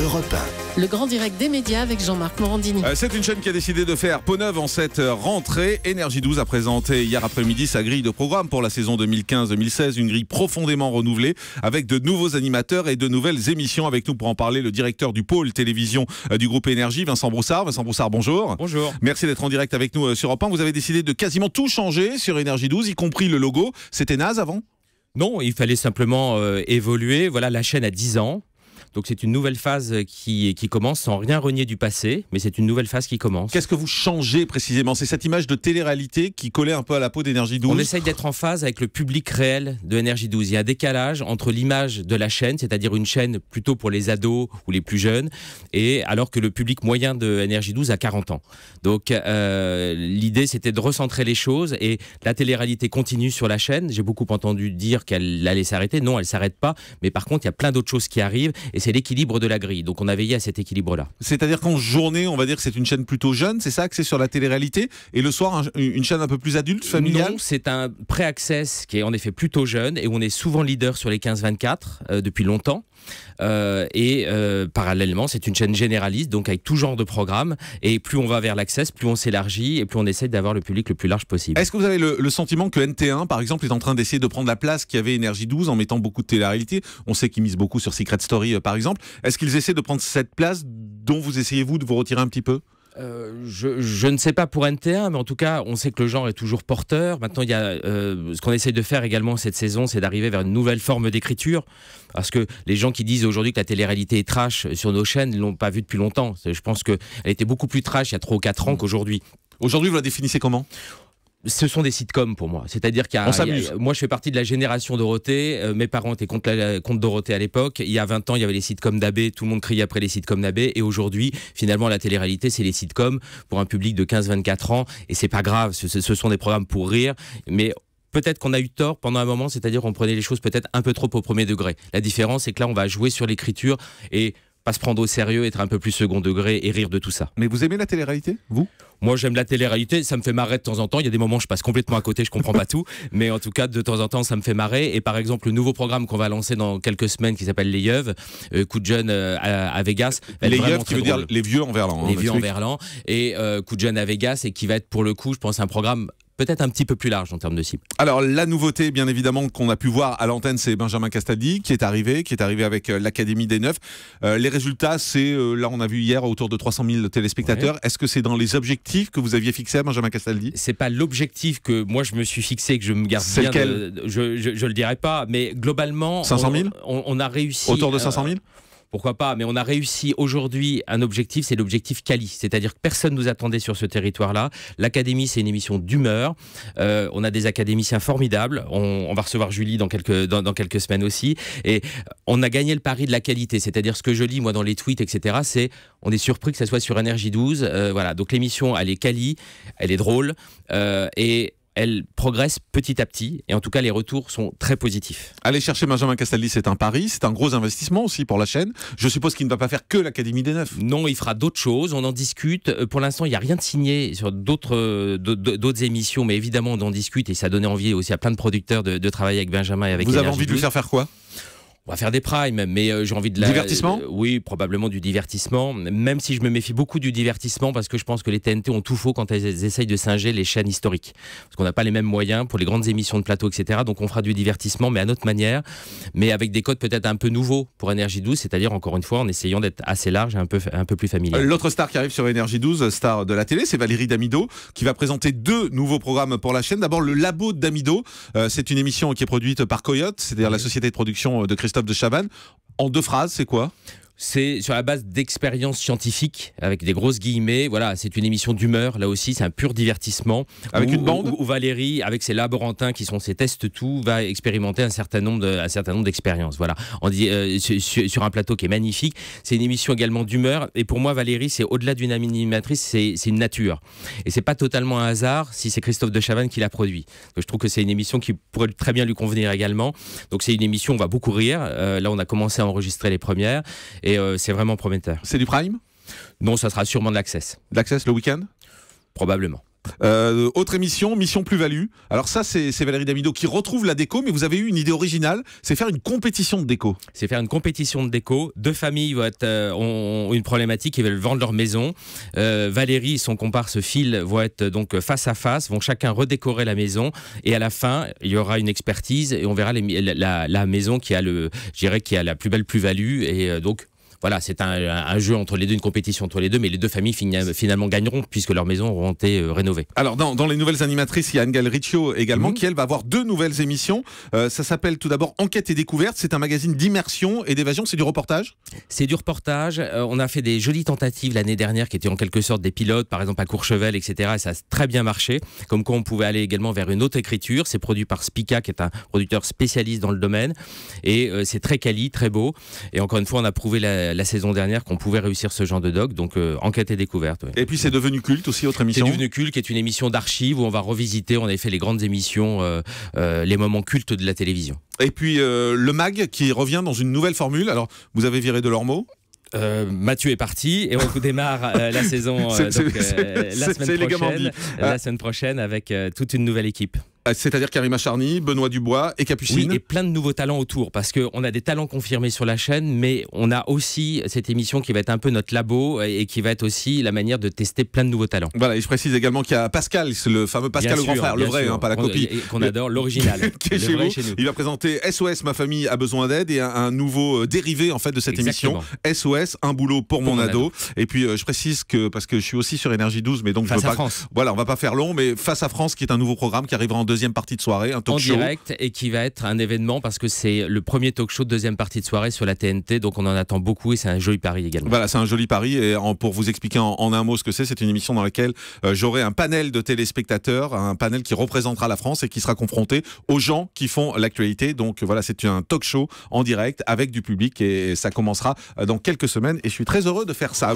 Europe Le grand direct des médias avec Jean-Marc Morandini. Euh, c'est une chaîne qui a décidé de faire peau neuve en cette euh, rentrée. Énergie 12 a présenté hier après-midi sa grille de programme pour la saison 2015-2016, une grille profondément renouvelée avec de nouveaux animateurs et de nouvelles émissions. Avec nous pour en parler, le directeur du pôle télévision euh, du groupe Énergie, Vincent Broussard. Vincent Broussard, bonjour. Bonjour. Merci d'être en direct avec nous sur Europe 1. Vous avez décidé de quasiment tout changer sur Énergie 12, y compris le logo. C'était naze avant non, il fallait simplement évoluer. Voilà, la chaîne a 10 ans. Donc c'est une nouvelle phase qui, qui commence sans rien renier du passé, mais c'est une nouvelle phase qui commence. Qu'est-ce que vous changez précisément C'est cette image de télé-réalité qui collait un peu à la peau d'Energy 12 On essaye d'être en phase avec le public réel de Énergie 12. Il y a un décalage entre l'image de la chaîne, c'est-à-dire une chaîne plutôt pour les ados ou les plus jeunes, et alors que le public moyen de Énergie 12 a 40 ans. Donc euh, l'idée c'était de recentrer les choses et la télé-réalité continue sur la chaîne. J'ai beaucoup entendu dire qu'elle allait s'arrêter. Non, elle s'arrête pas, mais par contre il y a plein d'autres choses qui arrivent et c'est l'équilibre de la grille. Donc on a veillé à cet équilibre-là. C'est-à-dire qu'en journée, on va dire que c'est une chaîne plutôt jeune, c'est ça, c'est sur la télé-réalité, et le soir, une chaîne un peu plus adulte, familiale Non, c'est un pré-access qui est en effet plutôt jeune, et où on est souvent leader sur les 15-24 euh, depuis longtemps. Euh, et euh, parallèlement, c'est une chaîne généraliste, donc avec tout genre de programmes. Et plus on va vers l'accès plus on s'élargit et plus on essaye d'avoir le public le plus large possible. Est-ce que vous avez le, sentiment que NT1, par exemple, est en train d'essayer de prendre la place qu'il avait Énergie 12 en mettant beaucoup de télé-réalité On sait qu'ils misent beaucoup sur Secret Story, euh, par exemple. Est-ce qu'ils essaient de prendre cette place dont vous essayez, vous, de vous retirer un petit peu euh, je, ne sais pas pour NT1, mais en tout cas, on sait que le genre est toujours porteur. Maintenant, il y a, euh, ce qu'on essaie de faire également cette saison, c'est d'arriver vers une nouvelle forme d'écriture. Parce que les gens qui disent aujourd'hui que la télé-réalité est trash sur nos chaînes, ils l'ont pas vu depuis longtemps. Je pense qu'elle était beaucoup plus trash il y a 3 ou 4 ans mmh. qu'aujourd'hui. Aujourd'hui, vous la définissez comment ce sont des sitcoms pour moi. C'est-à-dire qu'il moi, je fais partie de la génération Dorothée. Euh, mes parents étaient contre, contre Dorothée à l'époque. Il y a 20 ans, il y avait les sitcoms d'Abbé. Tout le monde criait après les sitcoms d'Abbé. Et aujourd'hui, finalement, la télé-réalité, c'est les sitcoms pour un public de 15-24 ans. Et c'est pas grave. Ce, sont des programmes pour rire. Mais peut-être qu'on a eu tort pendant un moment, c'est-à-dire qu'on prenait les choses peut-être un peu trop au premier degré. La différence, c'est que là, on va jouer sur l'écriture et pas se prendre au sérieux, être un peu plus second degré et rire de tout ça. Mais vous aimez la télé-réalité, vous moi, j'aime la télé-réalité, ça me fait marrer de temps en temps. Il y a des moments où je passe complètement à côté, je comprends pas tout, mais en tout cas, de temps en temps, ça me fait marrer. Et par exemple, le nouveau programme qu'on va lancer dans quelques semaines qui s'appelle Les Yeux, euh, coup de euh, à, Vegas. Les Yeux, qui veut dire les vieux en verlan. Hein, les vieux en verlan. Et euh, coup de à Vegas, et qui va être pour le coup, je pense, un programme peut-être un petit peu plus large en termes de cible. Alors la nouveauté, bien évidemment, qu'on a pu voir à l'antenne, c'est Benjamin Castaldi qui est arrivé, qui est arrivé avec euh, l'Académie des Neufs. Euh, les résultats, c'est euh, là on a vu hier autour de 300 000 téléspectateurs. Est-ce que c'est dans les objectifs que vous aviez fixés à Benjamin Castaldi C'est pas l'objectif que moi je me suis fixé, que je me garde bien. je, je, le dirai pas, mais globalement, 500 000 on, on a réussi autour de 500 000 pourquoi pas, mais on a réussi aujourd'hui un objectif, c'est l'objectif Cali, c'est-à-dire que personne ne nous attendait sur ce territoire-là. L'Académie, c'est une émission d'humeur. Euh, on a des académiciens formidables. On, va recevoir Julie dans quelques, dans, quelques semaines aussi. Et on a gagné le pari de la qualité, c'est-à-dire ce que je lis, moi, dans les tweets, etc., c'est on est surpris que ça soit sur Énergie 12. Euh, voilà, donc l'émission, elle est Cali, elle est drôle. Euh, et elle progresse petit à petit et en tout cas les retours sont très positifs. Aller chercher Benjamin Castaldi, c'est un pari, c'est un gros investissement aussi pour la chaîne. Je suppose qu'il ne va pas faire que l'Académie des Neufs. Non, il fera d'autres choses, on en discute. Euh, pour l'instant, il n'y a rien de signé sur euh, d'autres émissions, mais évidemment, on en discute et ça donnait envie aussi à plein de producteurs de, de travailler avec Benjamin et avec Vous avez envie de lui faire faire quoi on va faire des primes, mais euh, j'ai envie de la... Divertissement Oui, probablement du divertissement, même si je me méfie beaucoup du divertissement parce que je pense que les TNT ont tout faux quand elles essayent de singer les chaînes historiques. Parce qu'on n'a pas les mêmes moyens pour les grandes émissions de plateau, etc. Donc on fera du divertissement, mais à notre manière, mais avec des codes peut-être un peu nouveaux pour Énergie 12, c'est-à-dire encore une fois en essayant d'être assez large et un peu, un peu plus familier. Euh, l'autre star qui arrive sur Énergie 12, euh, star de la télé, c'est Valérie Damido, qui va présenter deux nouveaux programmes pour la chaîne. D'abord le Labo Damido, c'est une émission qui est produite par Coyote, c'est-à-dire la société de production de Christophe top de Chavannes. En deux phrases, c'est quoi c'est sur la base d'expériences scientifiques, avec des grosses guillemets. Voilà, c'est une émission d'humeur. Là aussi, c'est un pur divertissement. Avec une bande où, Valérie, avec ses laborantins qui sont ses tests tout, va expérimenter un certain nombre de, certain nombre d'expériences. Voilà, on dit euh, sur, un plateau qui est magnifique. C'est une émission également d'humeur. Et pour moi, Valérie, c'est au-delà d'une animatrice, c'est une nature. Et c'est pas totalement un hasard si c'est Christophe de Chavannes qui l'a produit. je trouve que c'est une émission qui pourrait très bien lui convenir également. Donc c'est une émission, on va beaucoup rire. Euh, là, on a commencé à enregistrer les premières. Et euh, c'est vraiment prometteur. C'est du Prime Non, ça sera sûrement de l'Access. De l'Access le week-end Probablement. Euh, autre émission, Mission Plus-Value. Alors ça, c'est Valérie Damido qui retrouve la déco, mais vous avez eu une idée originale, c'est faire une compétition de déco. C'est faire une compétition de déco. Deux familles vont euh, ont une problématique, ils veulent vendre leur maison. Valérie et son comparse Phil vont être donc face à face, vont chacun redécorer la maison, et à la fin, il y aura une expertise, et on verra la, maison qui a, le, qui a la plus belle plus-value, et donc voilà, c'est un, jeu entre les deux, une compétition entre les deux, mais les deux familles finalement gagneront puisque leurs maisons auront été euh, rénovées. Alors, dans, les nouvelles animatrices, il y a anne Riccio également mhm. qui, elle, va avoir deux nouvelles émissions. Euh, ça s'appelle tout d'abord Enquête et découverte. C'est un magazine d'immersion et d'évasion. C'est du reportage C'est du reportage. Euh, on a fait des jolies tentatives l'année dernière qui étaient en quelque sorte des pilotes, par exemple à Courchevel, etc. Et ça a très bien marché. Comme quoi, on pouvait aller également vers une autre écriture. C'est produit par Spica, qui est un producteur spécialiste dans le domaine. Et c'est très quali, très beau. Et encore une fois, on a prouvé la la saison dernière qu'on pouvait réussir ce genre de doc, donc euh, enquête et découverte. Et puis c'est devenu culte aussi, autre émission C'est devenu culte, qui est une émission d'archives où on va revisiter, on avait fait les grandes émissions, euh, euh, les moments cultes de la télévision. Et puis le MAG qui revient dans une nouvelle formule. Alors vous avez viré de l'ormeau Mathieu est parti et on démarre la saison donc, la, la ah. semaine prochaine avec toute une nouvelle équipe. Euh, c'est-à-dire Karima Charny, Benoît Dubois et Capucine. Oui, et plein de nouveaux talents autour, parce qu'on a des talents confirmés sur la chaîne, mais on a aussi cette émission qui va être un peu notre labo et qui va être aussi la manière de tester plein de nouveaux talents. Voilà, et je précise également qu'il y a Pascal, le fameux Pascal le grand frère, le vrai, hein, pas la copie. Qu'on adore, l'original. qui est chez, Il va présenter SOS, ma famille a besoin d'aide, et un, nouveau euh, dérivé en fait de cette émission, SOS, un boulot pour, mon, ado. Et puis euh, je précise que, parce que je suis aussi sur Énergie 12, mais donc... je veux à France. Voilà, on va pas faire long, mais Face à France, qui est un nouveau programme qui arrivera en deux deuxième partie de soirée, un talk show. En direct et qui va être un événement parce que c'est le premier talk show de deuxième partie de soirée sur la TNT, donc on en attend beaucoup et c'est un joli pari également. Voilà, c'est un joli pari et pour vous expliquer en, un mot ce que c'est, c'est une émission dans laquelle euh, j'aurai un panel de téléspectateurs, un panel qui représentera la France et qui sera confronté aux gens qui font l'actualité. Donc voilà, c'est un talk show en direct avec du public et ça commencera euh, dans quelques semaines et je suis très heureux de faire ça.